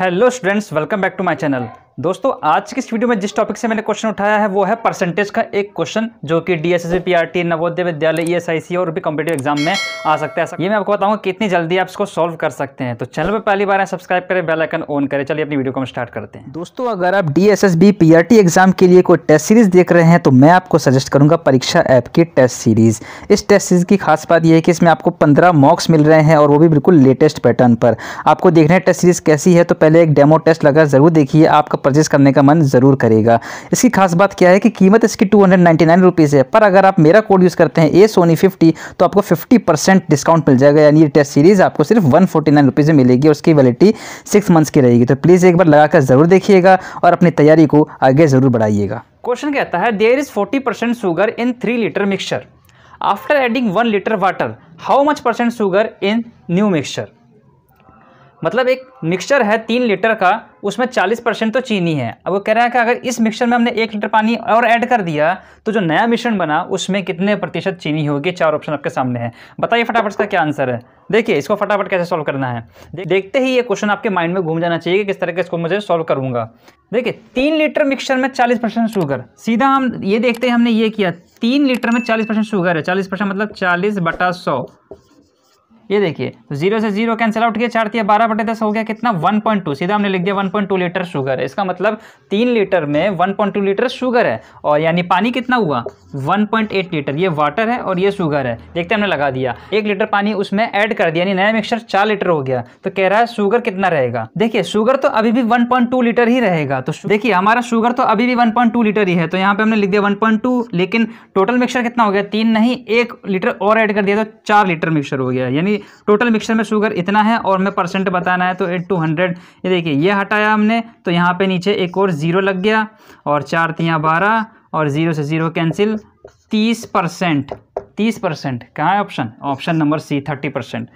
hello students welcome back to my channel दोस्तों आज की इस वीडियो में जिस टॉपिक से मैंने क्वेश्चन उठाया है वो है परसेंटेज का एक क्वेश्चन जो कि D S S P Navodaya Vidyalaya E e और भी कॉम्पिटेटिव एग्जाम में आ सकता है ये मैं आपको बताऊंगा कितनी जल्दी आप इसको सॉल्व कर सकते हैं तो चैनल पर पहली बार सब्सक्राइब करें बेल आइकन ऑन करें चलिए अपनी वीडियो को हम स्टार्ट करते हैं दोस्तों अगर आप डी एस एस एग्जाम के लिए कोई टेस्ट सीरीज देख रहे हैं तो मैं आपको सजेस्ट करूंगा परीक्षा ऐप की टेस्ट सीरीज इस टेस्ट सीरीज की खास बात यह है कि इसमें आपको पंद्रह मॉक्स मिल रहे हैं और वो भी बिल्कुल लेटेस्ट पैटर्न पर आपको देखना है टेस्ट सीरीज कैसी है तो पहले एक डेमो टेस्ट लगा जरूर देखिए आपका परचेज़ करने का मन ज़रूर करेगा इसकी खास बात क्या है कि कीमत इसकी टू हंड्रेड है पर अगर आप मेरा कोड यूज़ करते हैं ए सोनी फिफ्टी तो आपको फिफ्टी डिस्काउंट मिल जाएगा यानी ये टेस्ट सीरीज़ आपको सिर्फ वन फोर्टी में मिलेगी और उसकी वैलिटी सिक्स मंथ्स की रहेगी तो प्लीज़ एक बार लगाकर ज़रूर देखिएगा और अपनी तैयारी को आगे ज़रूर बढ़ाइएगा क्वेश्चन कहता है there is forty percent sugar in three litre mixture after adding one litre water how much percent sugar in new mixture मतलब एक मिक्सचर है तीन लीटर का उसमें चालीस परसेंट तो चीनी है अब वो कह रहा है कि अगर इस मिक्सचर में हमने एक लीटर पानी और ऐड कर दिया तो जो नया मिश्रण बना उसमें कितने प्रतिशत चीनी होगी चार ऑप्शन आपके सामने है बताइए फटाफट इसका क्या आंसर है देखिए इसको फटाफट कैसे सॉल्व करना है देखते ही ये क्वेश्चन आपके माइंड में घूम जाना चाहिए कि किस तरह के इसको मुझे सॉल्व करूँगा देखिए तीन लीटर मिक्सचर में चालीस परसेंट शुगर सीधा हम ये देखते हैं हमने ये किया तीन लीटर में चालीस परसेंट शुगर है चालीस परसेंट मतलब चालीस बटा सौ ये देखिए जीरो तो से जीरो कैंसिल आउट किया चार दिया बारह बटे दस हो गया कितना वन पॉइंट टू सीधा हमने लिख दिया one point two litre sugar है इसका मतलब तीन लीटर में one point two litre sugar है और यानी पानी कितना हुआ वन पॉइंट एट लीटर ये वाटर है और ये शुगर है देखते हमने लगा दिया एक लीटर पानी उसमें ऐड कर दिया यानी नया मिक्सर चार लीटर हो गया तो कह रहा है शुगर कितना रहेगा देखिए शुगर तो अभी भी वन पॉइंट टू लीटर ही रहेगा तो देखिए हमारा शुगर तो अभी भी वन पॉइंट टू लीटर ही है तो यहाँ पे हमने लिख दिया वन पॉइंट टू लेकिन टोटल मिक्सर कितना हो गया तीन नहीं एक लीटर और एड कर दिया तो चार लीटर मिक्सर हो गया यानी टोटल मिक्सचर में शुगर इतना है और हमें परसेंट बताना है तो एट टू हंड्रेड ये देखिए ये हटाया हमने तो यहाँ पे नीचे एक और ज़ीरो लग गया और चार तियाँ बारह और ज़ीरो से ज़ीरो कैंसिल तीस परसेंट तीस परसेंट कहाँ है option option number C thirty percent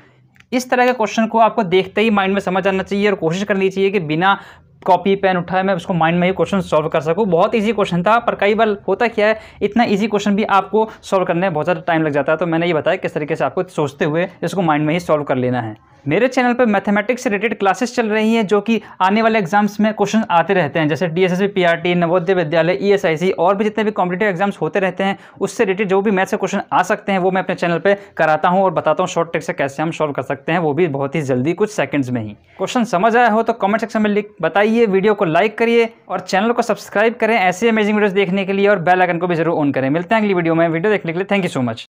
इस तरह के क्वेश्चन को आपको देखते ही माइंड में समझ आना चाहिए और कोशिश करनी चाहिए कि बिना कॉपी पेन उठाए मैं उसको माइंड में ही क्वेश्चन सॉल्व कर सकूँ बहुत ईजी क्वेश्चन था पर कई बार होता क्या है इतना ईजी क्वेश्चन भी आपको सॉल्व करने में बहुत ज़्यादा टाइम लग जाता है तो मैंने ये बताया किस तरीके से आपको सोचते हुए इसको माइंड में ही सॉल्व कर लेना है मेरे चैनल पर मैथमेटिक्स से रिलेटेड क्लासेस चल रही हैं जो कि आने वाले एग्जाम्स में क्वेश्चन आते रहते हैं जैसे डी एस नवोदय विद्यालय ईएसआईसी e और भी जितने भी कॉम्पिटेटिव एग्जाम्स होते रहते हैं उससे रिलेटेड जो भी मैथ से क्वेश्चन आ सकते हैं वो मैं अपने चैनल पर कराता हूँ और बताता हूँ शॉर्ट ट्रिक से कैसे हम सॉल्व कर सकते हैं वो भी बहुत ही जल्दी कुछ सेकंड्स में ही क्वेश्चन समझ आया हो तो कमेंट सेक्शन में लिख बताइए वीडियो को लाइक करिए और चैनल को सब्सक्राइब करें ऐसी अमेजिंग वीडियोज़ देखने के लिए और बेल आइकन को भी जरूर ऑन करें मिलते हैं अगली वीडियो में वीडियो देखने के लिए थैंक यू सो मच